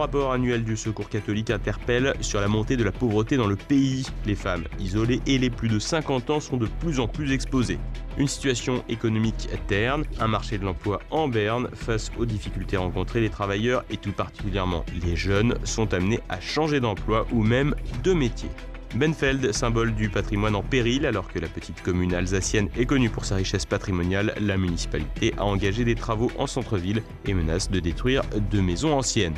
rapport annuel du Secours catholique interpelle sur la montée de la pauvreté dans le pays. Les femmes isolées et les plus de 50 ans sont de plus en plus exposées. Une situation économique terne, un marché de l'emploi en berne face aux difficultés rencontrées, les travailleurs et tout particulièrement les jeunes sont amenés à changer d'emploi ou même de métier. Benfeld, symbole du patrimoine en péril, alors que la petite commune alsacienne est connue pour sa richesse patrimoniale, la municipalité a engagé des travaux en centre-ville et menace de détruire deux maisons anciennes.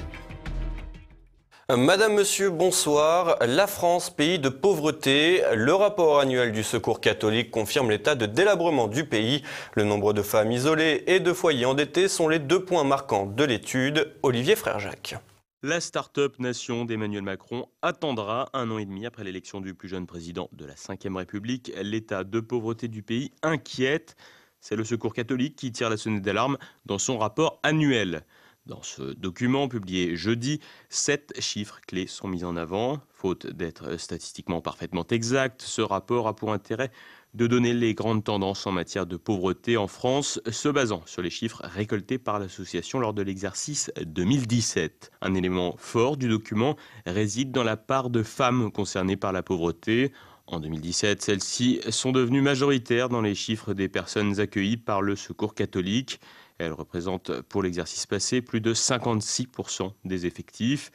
Madame, Monsieur, bonsoir. La France, pays de pauvreté. Le rapport annuel du Secours catholique confirme l'état de délabrement du pays. Le nombre de femmes isolées et de foyers endettés sont les deux points marquants de l'étude. Olivier Frère-Jacques. La start-up nation d'Emmanuel Macron attendra un an et demi après l'élection du plus jeune président de la Ve République. L'état de pauvreté du pays inquiète. C'est le Secours catholique qui tire la sonnette d'alarme dans son rapport annuel. Dans ce document publié jeudi, sept chiffres clés sont mis en avant. Faute d'être statistiquement parfaitement exact, ce rapport a pour intérêt de donner les grandes tendances en matière de pauvreté en France, se basant sur les chiffres récoltés par l'association lors de l'exercice 2017. Un élément fort du document réside dans la part de femmes concernées par la pauvreté. En 2017, celles-ci sont devenues majoritaires dans les chiffres des personnes accueillies par le Secours catholique. Elles représente pour l'exercice passé plus de 56% des effectifs.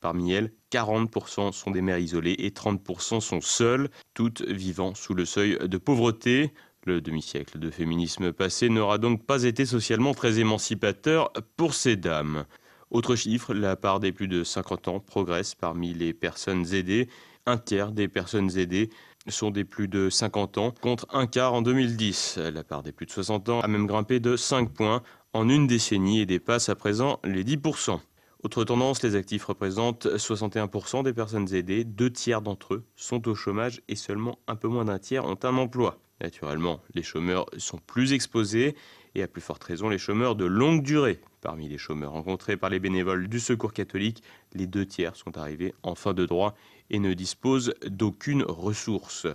Parmi elles, 40% sont des mères isolées et 30% sont seules, toutes vivant sous le seuil de pauvreté. Le demi-siècle de féminisme passé n'aura donc pas été socialement très émancipateur pour ces dames. Autre chiffre, la part des plus de 50 ans progresse parmi les personnes aidées. Un tiers des personnes aidées sont des plus de 50 ans, contre un quart en 2010. La part des plus de 60 ans a même grimpé de 5 points en une décennie et dépasse à présent les 10%. Autre tendance, les actifs représentent 61% des personnes aidées, deux tiers d'entre eux sont au chômage et seulement un peu moins d'un tiers ont un emploi. Naturellement, les chômeurs sont plus exposés et à plus forte raison les chômeurs de longue durée. Parmi les chômeurs rencontrés par les bénévoles du Secours catholique, les deux tiers sont arrivés en fin de droit et ne dispose d'aucune ressource.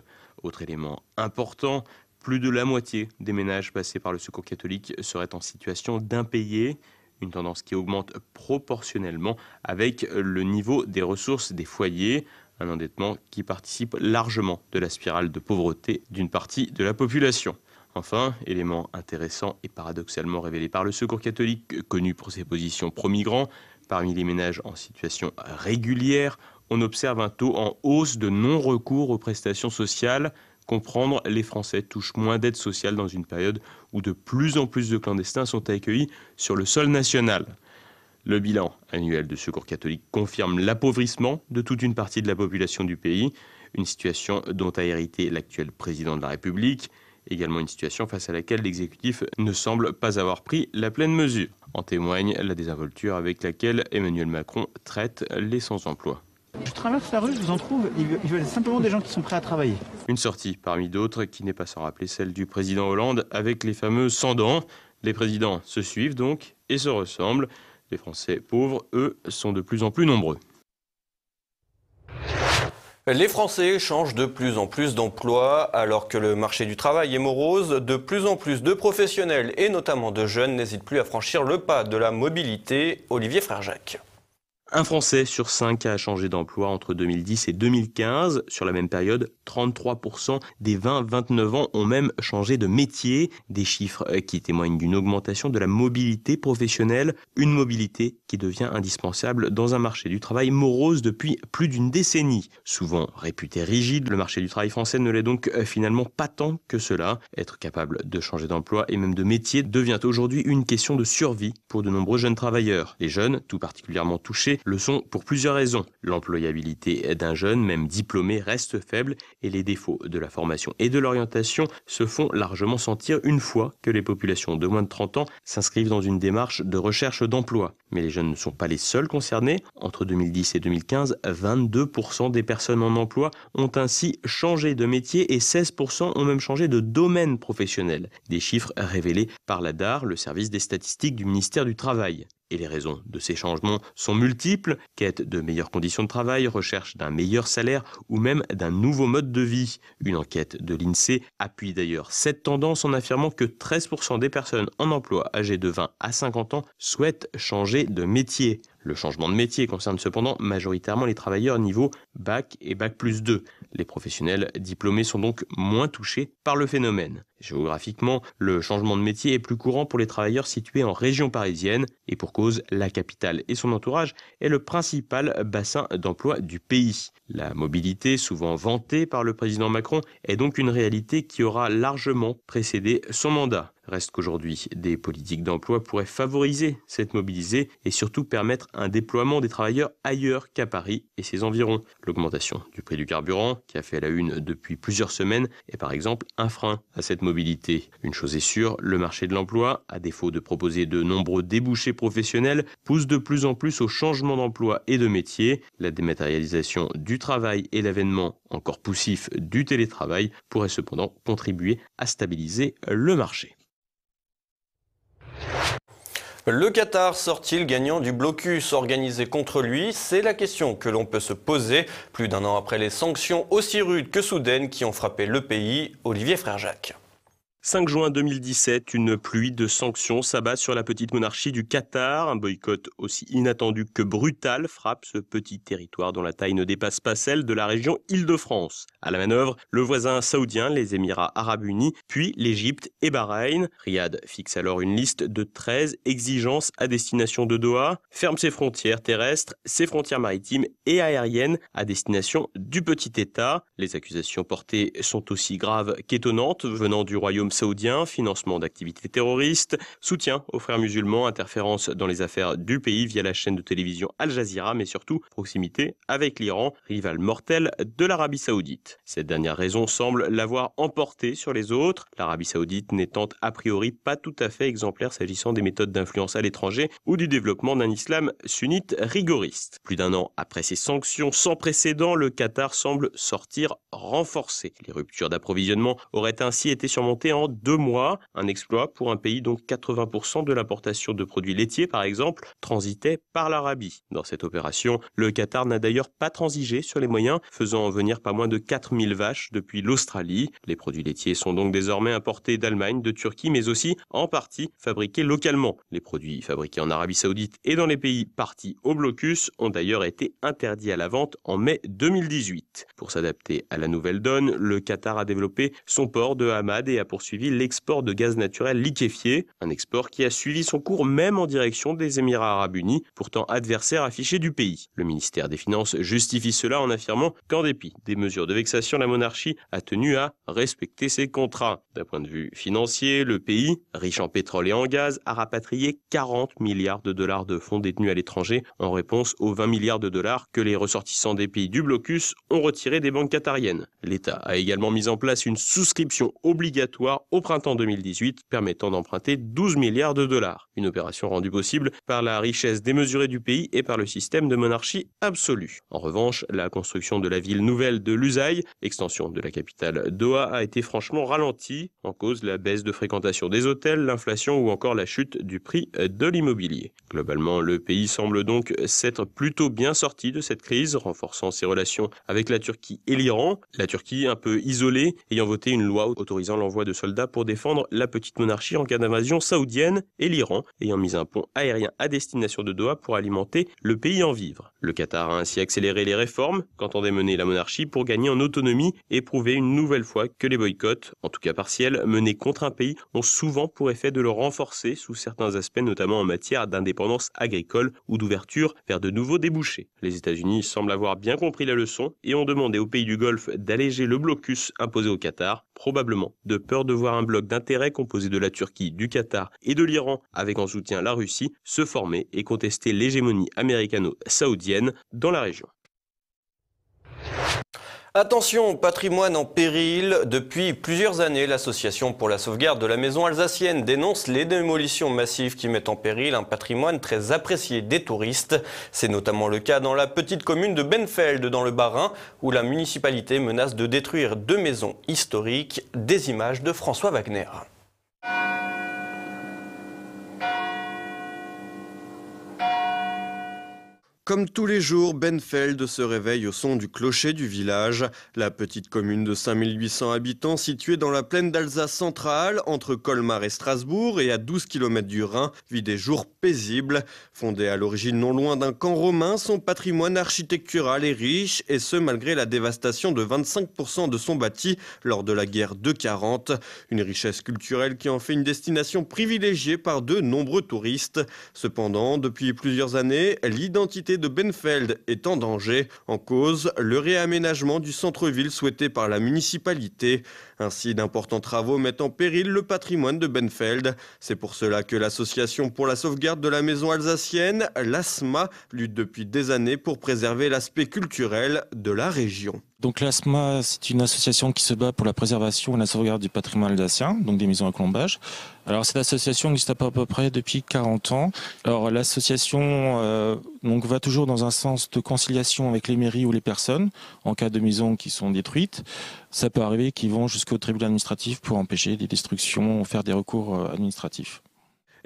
Autre élément important, plus de la moitié des ménages passés par le secours catholique seraient en situation d'impayés, une tendance qui augmente proportionnellement avec le niveau des ressources des foyers, un endettement qui participe largement de la spirale de pauvreté d'une partie de la population. Enfin, élément intéressant et paradoxalement révélé par le Secours catholique, connu pour ses positions pro-migrants, parmi les ménages en situation régulière, on observe un taux en hausse de non-recours aux prestations sociales. Comprendre, les Français touchent moins d'aide sociale dans une période où de plus en plus de clandestins sont accueillis sur le sol national. Le bilan annuel de Secours catholique confirme l'appauvrissement de toute une partie de la population du pays, une situation dont a hérité l'actuel président de la République, également une situation face à laquelle l'exécutif ne semble pas avoir pris la pleine mesure. En témoigne la désinvolture avec laquelle Emmanuel Macron traite les sans-emploi. Je traverse la rue, je vous en trouve, ils veulent simplement des gens qui sont prêts à travailler. Une sortie parmi d'autres qui n'est pas sans rappeler celle du président Hollande avec les fameux sans dents. Les présidents se suivent donc et se ressemblent. Les Français pauvres, eux, sont de plus en plus nombreux. Les Français changent de plus en plus d'emplois alors que le marché du travail est morose. De plus en plus de professionnels et notamment de jeunes n'hésitent plus à franchir le pas de la mobilité. Olivier Frère Jacques. Un Français sur cinq a changé d'emploi entre 2010 et 2015. Sur la même période, 33% des 20-29 ans ont même changé de métier. Des chiffres euh, qui témoignent d'une augmentation de la mobilité professionnelle. Une mobilité qui devient indispensable dans un marché du travail morose depuis plus d'une décennie. Souvent réputé rigide, le marché du travail français ne l'est donc euh, finalement pas tant que cela. Être capable de changer d'emploi et même de métier devient aujourd'hui une question de survie pour de nombreux jeunes travailleurs. Les jeunes, tout particulièrement touchés, le sont pour plusieurs raisons. L'employabilité d'un jeune, même diplômé, reste faible et les défauts de la formation et de l'orientation se font largement sentir une fois que les populations de moins de 30 ans s'inscrivent dans une démarche de recherche d'emploi. Mais les jeunes ne sont pas les seuls concernés. Entre 2010 et 2015, 22% des personnes en emploi ont ainsi changé de métier et 16% ont même changé de domaine professionnel. Des chiffres révélés par la DAR, le service des statistiques du ministère du Travail. Et les raisons de ces changements sont multiples, quête de meilleures conditions de travail, recherche d'un meilleur salaire ou même d'un nouveau mode de vie. Une enquête de l'INSEE appuie d'ailleurs cette tendance en affirmant que 13% des personnes en emploi âgées de 20 à 50 ans souhaitent changer de métier. Le changement de métier concerne cependant majoritairement les travailleurs niveau bac et bac plus 2. Les professionnels diplômés sont donc moins touchés par le phénomène. Géographiquement, le changement de métier est plus courant pour les travailleurs situés en région parisienne et pour cause, la capitale et son entourage est le principal bassin d'emploi du pays. La mobilité, souvent vantée par le président Macron, est donc une réalité qui aura largement précédé son mandat. Reste qu'aujourd'hui, des politiques d'emploi pourraient favoriser cette mobilisée et surtout permettre un déploiement des travailleurs ailleurs qu'à Paris et ses environs. L'augmentation du prix du carburant, qui a fait la une depuis plusieurs semaines, est par exemple un frein à cette mobilité. Une chose est sûre, le marché de l'emploi, à défaut de proposer de nombreux débouchés professionnels, pousse de plus en plus au changement d'emploi et de métier. La dématérialisation du travail et l'avènement encore poussif du télétravail pourraient cependant contribuer à stabiliser le marché. Le Qatar sort-il gagnant du blocus organisé contre lui C'est la question que l'on peut se poser plus d'un an après les sanctions aussi rudes que soudaines qui ont frappé le pays. Olivier Frère Jacques. 5 juin 2017, une pluie de sanctions s'abat sur la petite monarchie du Qatar. Un boycott aussi inattendu que brutal frappe ce petit territoire dont la taille ne dépasse pas celle de la région Île-de-France. À la manœuvre, le voisin saoudien, les Émirats arabes unis, puis l'Égypte et Bahreïn. Riyad fixe alors une liste de 13 exigences à destination de Doha, ferme ses frontières terrestres, ses frontières maritimes et aériennes à destination du petit État. Les accusations portées sont aussi graves qu'étonnantes venant du royaume saoudien, financement d'activités terroristes, soutien aux frères musulmans, interférence dans les affaires du pays via la chaîne de télévision Al Jazeera, mais surtout proximité avec l'Iran, rival mortel de l'Arabie saoudite. Cette dernière raison semble l'avoir emporté sur les autres, l'Arabie saoudite n'étant a priori pas tout à fait exemplaire s'agissant des méthodes d'influence à l'étranger ou du développement d'un islam sunnite rigoriste. Plus d'un an après ces sanctions sans précédent, le Qatar semble sortir renforcé. Les ruptures d'approvisionnement auraient ainsi été surmontées en deux mois, un exploit pour un pays dont 80% de l'importation de produits laitiers, par exemple, transitait par l'Arabie. Dans cette opération, le Qatar n'a d'ailleurs pas transigé sur les moyens, faisant en venir pas moins de 4000 vaches depuis l'Australie. Les produits laitiers sont donc désormais importés d'Allemagne, de Turquie, mais aussi en partie fabriqués localement. Les produits fabriqués en Arabie saoudite et dans les pays partis au blocus ont d'ailleurs été interdits à la vente en mai 2018. Pour s'adapter à la nouvelle donne, le Qatar a développé son port de Hamad et a poursuivi l'export de gaz naturel liquéfié, un export qui a suivi son cours même en direction des Émirats arabes unis, pourtant adversaire affichés du pays. Le ministère des Finances justifie cela en affirmant qu'en dépit des mesures de vexation, la monarchie a tenu à respecter ses contrats. D'un point de vue financier, le pays, riche en pétrole et en gaz, a rapatrié 40 milliards de dollars de fonds détenus à l'étranger en réponse aux 20 milliards de dollars que les ressortissants des pays du blocus ont retirés des banques qatariennes. L'État a également mis en place une souscription obligatoire au printemps 2018, permettant d'emprunter 12 milliards de dollars. Une opération rendue possible par la richesse démesurée du pays et par le système de monarchie absolue. En revanche, la construction de la ville nouvelle de Lusail, extension de la capitale Doha, a été franchement ralentie, en cause de la baisse de fréquentation des hôtels, l'inflation ou encore la chute du prix de l'immobilier. Globalement, le pays semble donc s'être plutôt bien sorti de cette crise, renforçant ses relations avec la Turquie et l'Iran. La Turquie, un peu isolée, ayant voté une loi autorisant l'envoi de soldats pour défendre la petite monarchie en cas d'invasion saoudienne et l'Iran, ayant mis un pont aérien à destination de Doha pour alimenter le pays en vivres. Le Qatar a ainsi accéléré les réformes qu'entendait mener la monarchie pour gagner en autonomie et prouver une nouvelle fois que les boycotts, en tout cas partiels, menés contre un pays ont souvent pour effet de le renforcer sous certains aspects, notamment en matière d'indépendance agricole ou d'ouverture vers de nouveaux débouchés. Les États-Unis semblent avoir bien compris la leçon et ont demandé aux pays du Golfe d'alléger le blocus imposé au Qatar probablement de peur de voir un bloc d'intérêt composé de la Turquie, du Qatar et de l'Iran, avec en soutien la Russie, se former et contester l'hégémonie américano-saoudienne dans la région. Attention, patrimoine en péril. Depuis plusieurs années, l'Association pour la sauvegarde de la maison alsacienne dénonce les démolitions massives qui mettent en péril un patrimoine très apprécié des touristes. C'est notamment le cas dans la petite commune de Benfeld, dans le Bas-Rhin, où la municipalité menace de détruire deux maisons historiques. Des images de François Wagner. Comme tous les jours, Benfeld se réveille au son du clocher du village. La petite commune de 5800 habitants située dans la plaine d'Alsace centrale, entre Colmar et Strasbourg et à 12 km du Rhin, vit des jours paisibles. Fondée à l'origine non loin d'un camp romain, son patrimoine architectural est riche et ce malgré la dévastation de 25% de son bâti lors de la guerre de 40. Une richesse culturelle qui en fait une destination privilégiée par de nombreux touristes. Cependant, depuis plusieurs années, l'identité de Benfeld est en danger. En cause, le réaménagement du centre-ville souhaité par la municipalité. Ainsi, d'importants travaux mettent en péril le patrimoine de Benfeld. C'est pour cela que l'association pour la sauvegarde de la maison alsacienne, l'ASMA, lutte depuis des années pour préserver l'aspect culturel de la région. Donc l'ASMA, c'est une association qui se bat pour la préservation et la sauvegarde du patrimoine alsacien, donc des maisons à colombage. Alors cette association existe à peu près depuis 40 ans. Alors l'association euh, donc va toujours dans un sens de conciliation avec les mairies ou les personnes en cas de maisons qui sont détruites. Ça peut arriver qu'ils vont jusqu'au tribunal administratif pour empêcher des destructions, faire des recours euh, administratifs.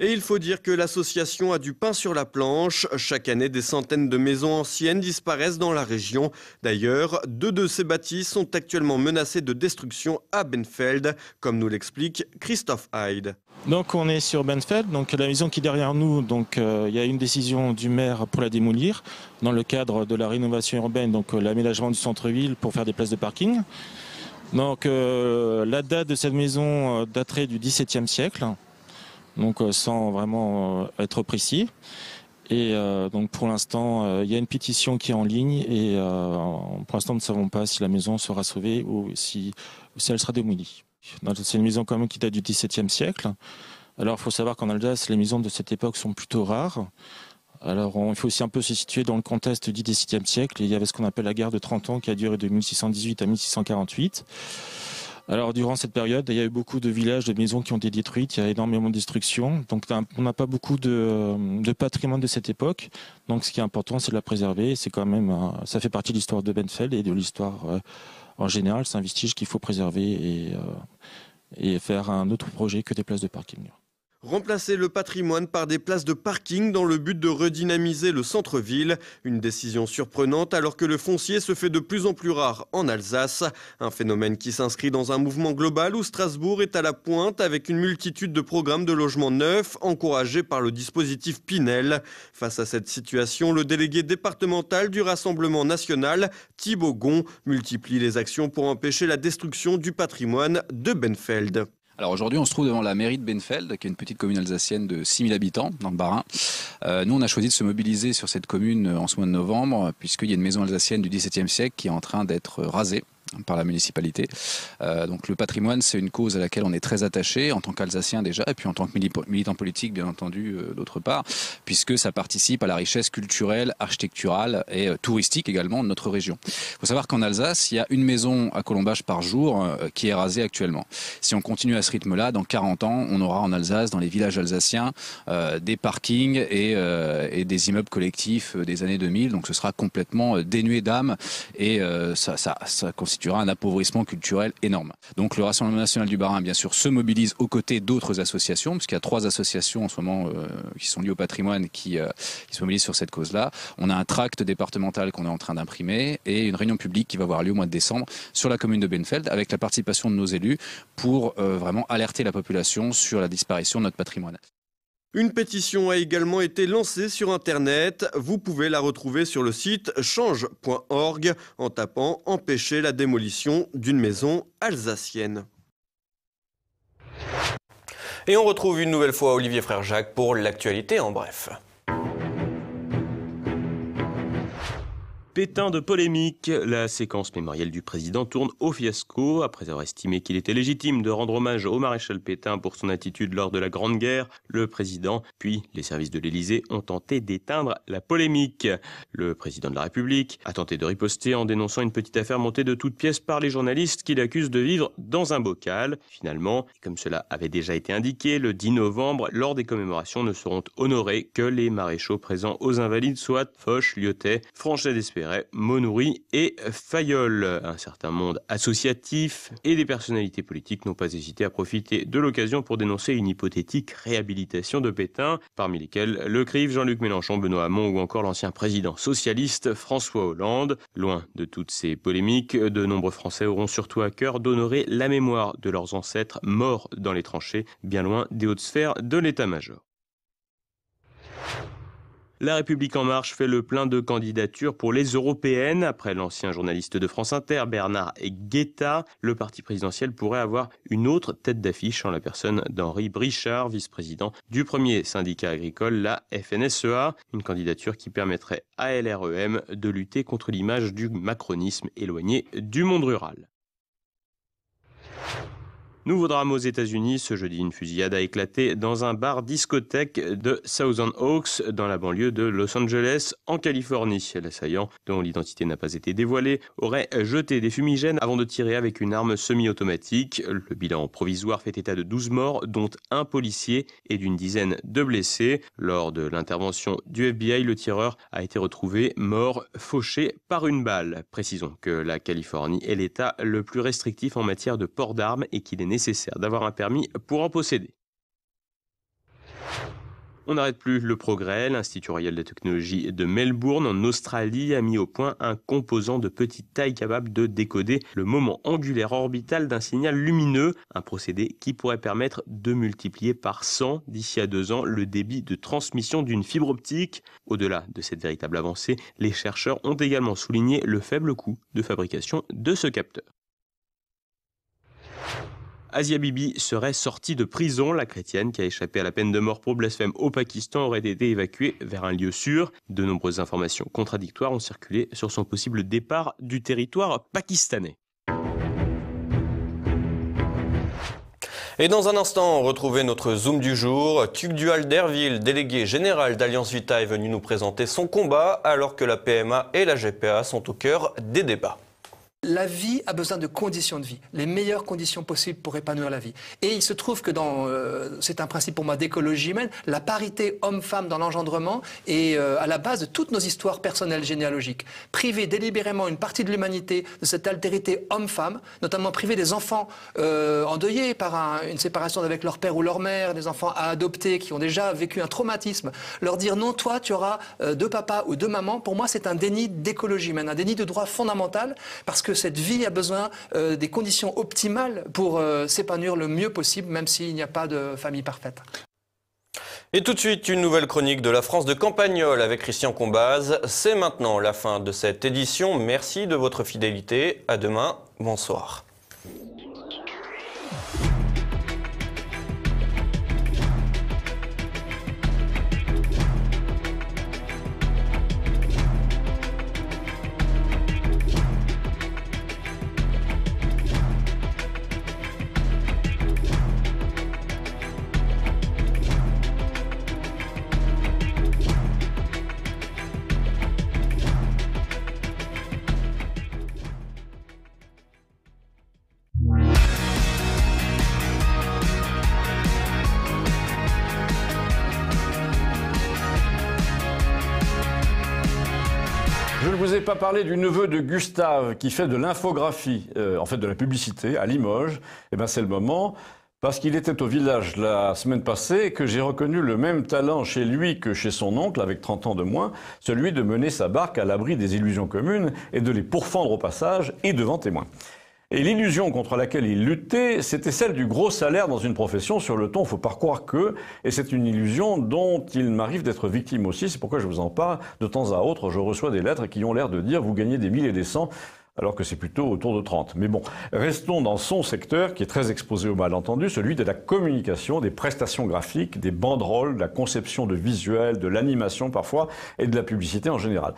Et il faut dire que l'association a du pain sur la planche. Chaque année, des centaines de maisons anciennes disparaissent dans la région. D'ailleurs, deux de ces bâtisses sont actuellement menacées de destruction à Benfeld, comme nous l'explique Christophe Hyde. Donc on est sur Benfeld, donc la maison qui est derrière nous, donc euh, il y a une décision du maire pour la démolir dans le cadre de la rénovation urbaine, donc euh, l'aménagement du centre-ville pour faire des places de parking. Donc euh, la date de cette maison daterait du XVIIe siècle donc euh, sans vraiment euh, être précis. Et euh, donc pour l'instant, il y a une pétition qui est en ligne et pour l'instant, nous ne savons pas si la maison sera sauvée ou si, elle sera démolie. C'est une maison quand qui date du XVIIe siècle. Alors il faut savoir qu'en Alsace, les maisons de cette époque sont plutôt rares. Alors il faut aussi un peu se situer dans le contexte du XVIIe siècle. il y avait ce qu'on appelle la guerre de 30 ans qui a duré de 1618 à 1648. Alors durant cette période, il y a eu beaucoup de villages, de maisons qui ont été détruites, il y a énormément de destruction. Donc on n'a pas beaucoup euh, de, patrimoine de cette époque. Donc ce qui est important, c'est de la préserver. C'est quand même, euh, ça fait partie de l'histoire de Benfeld et de l'histoire euh, en général. C'est un vestige qu'il faut préserver et faire un autre projet que des places de parking. Remplacer le patrimoine par des places de parking dans le but de redynamiser le centre-ville. Une décision surprenante alors que le foncier se fait de plus en plus rare en Alsace. Un phénomène qui s'inscrit dans un mouvement global où Strasbourg est à la pointe avec une multitude de programmes de logements neufs encouragés par le dispositif Pinel. Face à cette situation, le délégué départemental du Rassemblement national, Thibaut Gon, multiplie les actions pour empêcher la destruction du patrimoine de Benfeld. Alors aujourd'hui, on se trouve devant la mairie de Benfeld, qui est une petite commune alsacienne de 6000 habitants dans le Bas-Rhin. Euh, nous, on a choisi de se mobiliser sur cette commune euh, en ce mois de novembre, puisqu'il y a une maison alsacienne du XVIIe siècle qui est en train d'être euh, rasée par la municipalité. Euh, donc le patrimoine, c'est une cause à laquelle on est très attaché, en tant qu'Alsacien déjà, et puis en tant que militant politique, bien entendu, euh, d'autre part, puisque ça participe à la richesse culturelle, architecturale et euh, touristique également de notre région. Il faut savoir qu'en Alsace, il y a une maison à Colombage par jour euh, qui est rasée actuellement. Si on continue à ce rythme-là, dans 40 ans, on aura en Alsace, dans les villages alsaciens, des parkings et, et, des immeubles collectifs des années 2000, donc ce sera complètement dénué d'âme, et ça, ça, ça constitue il un appauvrissement culturel énorme. Donc le Rassemblement national du Barin, bien sûr, se mobilise aux côtés d'autres associations, puisqu'il y a trois associations en ce moment euh, qui sont liées au patrimoine euh, qui, se mobilisent sur cette cause-là. On a un tract départemental qu'on est en train d'imprimer et une réunion publique qui va avoir lieu au mois de décembre sur la commune de Benfeld avec la participation de nos élus pour euh, vraiment alerter la population sur la disparition de notre patrimoine. Une pétition a également été lancée sur Internet. Vous pouvez la retrouver sur le site change.org en tapant Empêcher la démolition d'une maison alsacienne. Et on retrouve une nouvelle fois Olivier Frère Jacques pour l'actualité en bref. Pétain de polémique, la séquence mémorielle du président tourne au fiasco. Après avoir estimé qu'il était légitime de rendre hommage au maréchal Pétain pour son attitude lors de la Grande Guerre, le président, puis les services de l'Élysée ont tenté d'éteindre la polémique. Le président de la République a tenté de riposter en dénonçant une petite affaire montée de toutes pièces par les journalistes qui l'accusent de vivre dans un bocal. Finalement, comme cela avait déjà été indiqué, le 10 novembre, lors des commémorations, ne seront honorés que les maréchaux présents aux Invalides, soit Foch, Lyotet, Franchet d'Espérance Monouri et Fayol. Un certain monde associatif et des personnalités politiques n'ont pas hésité à profiter de l'occasion pour dénoncer une hypothétique réhabilitation de Pétain, parmi lesquels le CRIF, Jean-Luc Mélenchon, Benoît Hamon ou encore l'ancien président socialiste François Hollande. Loin de toutes ces polémiques, de nombreux Français auront surtout à cœur d'honorer la mémoire de leurs ancêtres morts dans les tranchées, bien loin des hautes sphères de l'état-major. La République en marche fait le plein de candidatures pour les européennes. Après l'ancien journaliste de France Inter, Bernard Guetta, le parti présidentiel pourrait avoir une autre tête d'affiche en la personne d'Henri Brichard, vice-président du premier syndicat agricole, la FNSEA. Une candidature qui permettrait à LREM de lutter contre l'image du macronisme éloigné du monde rural. Nouveau drame aux États-Unis. Ce jeudi, une fusillade a éclaté dans un bar discothèque de Thousand Oaks, dans la banlieue de Los Angeles, en Californie. L'assaillant, dont l'identité n'a pas été dévoilée, aurait jeté des fumigènes avant de tirer avec une arme semi-automatique. Le bilan provisoire fait état de 12 morts, dont un policier et d'une dizaine de blessés. Lors de l'intervention du FBI, le tireur a été retrouvé mort, fauché par une balle. Précisons que la Californie est l'État le plus restrictif en matière de port d'armes et qu'il est nécessaire d'avoir un permis pour en posséder. On n'arrête plus le progrès. L'Institut Royal de Technologies de Melbourne, en Australie, a mis au point un composant de petite taille capable de décoder le moment angulaire orbital d'un signal lumineux, un procédé qui pourrait permettre de multiplier par 100 d'ici à deux ans le débit de transmission d'une fibre optique. Au-delà de cette véritable avancée, les chercheurs ont également souligné le faible coût de fabrication de ce capteur. Asia Bibi serait sortie de prison. La chrétienne qui a échappé à la peine de mort pour blasphème au Pakistan aurait été évacuée vers un lieu sûr. De nombreuses informations contradictoires ont circulé sur son possible départ du territoire pakistanais. Et dans un instant, retrouvez notre Zoom du jour. Tuc Dual d'Erville, délégué général d'Alliance Vita, est venu nous présenter son combat alors que la PMA et la GPA sont au cœur des débats. La vie a besoin de conditions de vie, les meilleures conditions possibles pour épanouir la vie. Et il se trouve que dans, euh, c'est un principe pour moi d'écologie humaine, la parité homme-femme dans l'engendrement est euh, à la base de toutes nos histoires personnelles généalogiques. Priver délibérément une partie de l'humanité de cette altérité homme-femme, notamment priver des enfants euh, endeuillés par une séparation avec leur père ou leur mère, des enfants à adopter qui ont déjà vécu un traumatisme, leur dire non, toi tu auras deux papas ou deux mamans, pour moi c'est un déni d'écologie humaine, un déni de droit fondamental, parce que cette vie a besoin euh, des conditions optimales pour euh, s'épanouir le mieux possible, même s'il n'y a pas de famille parfaite. Et tout de suite, une nouvelle chronique de la France de Campagnol avec Christian Combaz. C'est maintenant la fin de cette édition. Merci de votre fidélité. À demain. Bonsoir. pas parlé du neveu de Gustave qui fait de l'infographie, euh, en fait de la publicité à Limoges, eh ben c'est le moment. Parce qu'il était au village la semaine passée que j'ai reconnu le même talent chez lui que chez son oncle, avec 30 ans de moins, celui de mener sa barque à l'abri des illusions communes et de les pourfendre au passage et devant témoins. Et l'illusion contre laquelle il luttait, c'était celle du gros salaire dans une profession sur le ton, faut pas croire que, et c'est une illusion dont il m'arrive d'être victime aussi, c'est pourquoi je vous en parle. De temps à autre, je reçois des lettres qui ont l'air de dire vous gagnez des milliers, et des cents » alors que c'est plutôt autour de 30. Mais bon, restons dans son secteur qui est très exposé au malentendu, celui de la communication, des prestations graphiques, des banderoles, de la conception de visuels, de l'animation parfois, et de la publicité en général.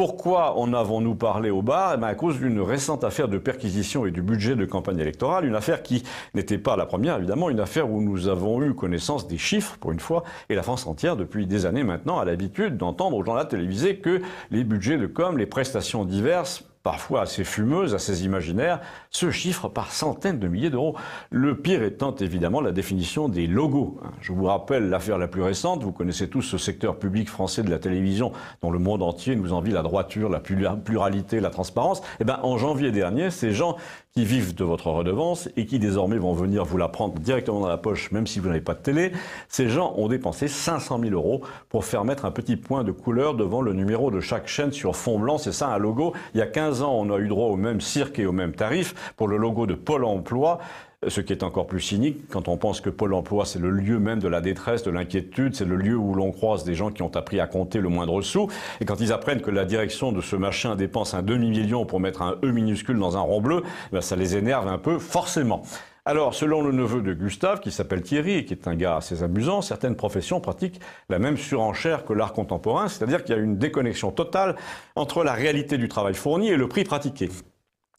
Pourquoi en avons-nous parlé au bas eh ben, À cause d'une récente affaire de perquisition et du budget de campagne électorale, une affaire qui n'était pas la première, évidemment, une affaire où nous avons eu connaissance des chiffres, pour une fois, et la France entière, depuis des années maintenant, a l'habitude d'entendre aux gens là télévisés que les budgets de com, les prestations diverses, parfois assez fumeuses, assez imaginaires, se chiffrent par centaines de milliers d'euros. Le pire étant évidemment la définition des logos. Hein. Je vous rappelle l'affaire la plus récente, vous connaissez tous ce secteur public français de la télévision dont le monde entier nous envie la droiture, la pluralité, la transparence. Eh ben, en janvier dernier, ces gens qui vivent de votre redevance et qui désormais vont venir vous la prendre directement dans la poche, même si vous n'avez pas de télé. Ces gens ont dépensé 500 000 euros pour faire mettre un petit point de couleur devant le numéro de chaque chaîne sur fond blanc. C'est ça un logo. Il y a 15 ans, on a eu droit au même cirque et au même tarif pour le logo de Pôle emploi. Ce qui est encore plus cynique quand on pense que Pôle emploi, c'est le lieu même de la détresse, de l'inquiétude, c'est le lieu où l'on croise des gens qui ont appris à compter le moindre sou. Et quand ils apprennent que la direction de ce machin dépense un demi-million pour mettre un E minuscule dans un rond bleu, eh ben, ça les énerve un peu, forcément. Alors, selon le neveu de Gustave, qui s'appelle Thierry et qui est un gars assez amusant, certaines professions pratiquent la même surenchère que l'art contemporain, c'est-à-dire qu'il y a une déconnexion totale entre la réalité du travail fourni et le prix pratiqué.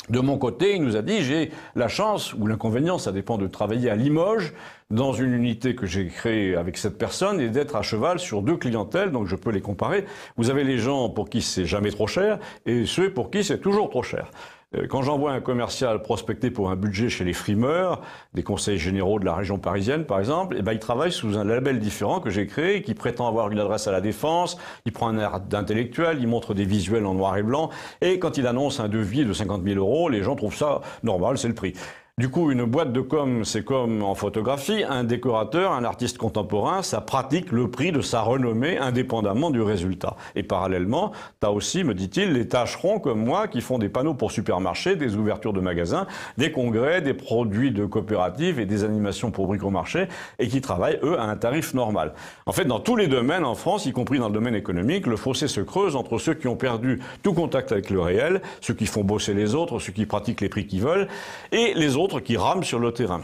De mon côté, il nous a dit j'ai la chance ou l'inconvénient, ça dépend de travailler à Limoges dans une unité que j'ai créée avec cette personne et d'être à cheval sur deux clientèles, donc je peux les comparer. Vous avez les gens pour qui c'est jamais trop cher et ceux pour qui c'est toujours trop cher. Euh, quand j'envoie un commercial prospecter pour un budget chez les frimeurs, des conseils généraux de la région parisienne par exemple, et eh ben, il travaille sous un label différent que j'ai créé, qui prétend avoir une adresse à la défense, il prend un air d'intellectuel, il montre des visuels en noir et blanc, et quand il annonce un devis de 50 000 euros, les gens trouvent ça normal, c'est le prix. Du coup, une boîte de com, c'est comme en photographie, un décorateur, un artiste contemporain, ça pratique le prix de sa renommée indépendamment du résultat. Et parallèlement, t'as aussi, me dit-il, les tâcherons comme moi qui font des panneaux pour supermarchés, des ouvertures de magasins, des congrès, des produits de coopératives et des animations pour bric-à-marché et qui travaillent, eux, à un tarif normal. En fait, dans tous les domaines en France, y compris dans le domaine économique, le fossé se creuse entre ceux qui ont perdu tout contact avec le réel, ceux qui font bosser les autres, ceux qui pratiquent les prix qu'ils veulent, et les autres qui rament sur le terrain.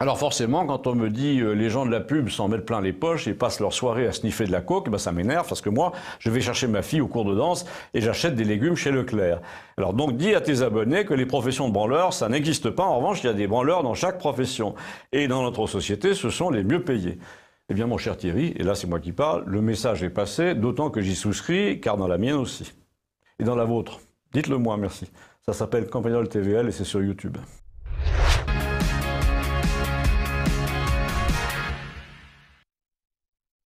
Alors forcément, quand on me dit que euh, les gens de la pub s'en mettent plein les poches et passent leur soirée à sniffer de la coke, ben, ça m'énerve parce que moi, je vais chercher ma fille au cours de danse et j'achète des légumes chez Leclerc. Alors donc dis à tes abonnés que les professions de branleurs, ça n'existe pas. En revanche, il y a des branleurs dans chaque profession. Et dans notre société, ce sont les mieux payés. Eh bien mon cher Thierry, et là c'est moi qui parle, le message est passé, d'autant que j'y souscris, car dans la mienne aussi. Et dans la vôtre. Dites-le moi, merci. Ça s'appelle Campagnol TVL et c'est sur YouTube.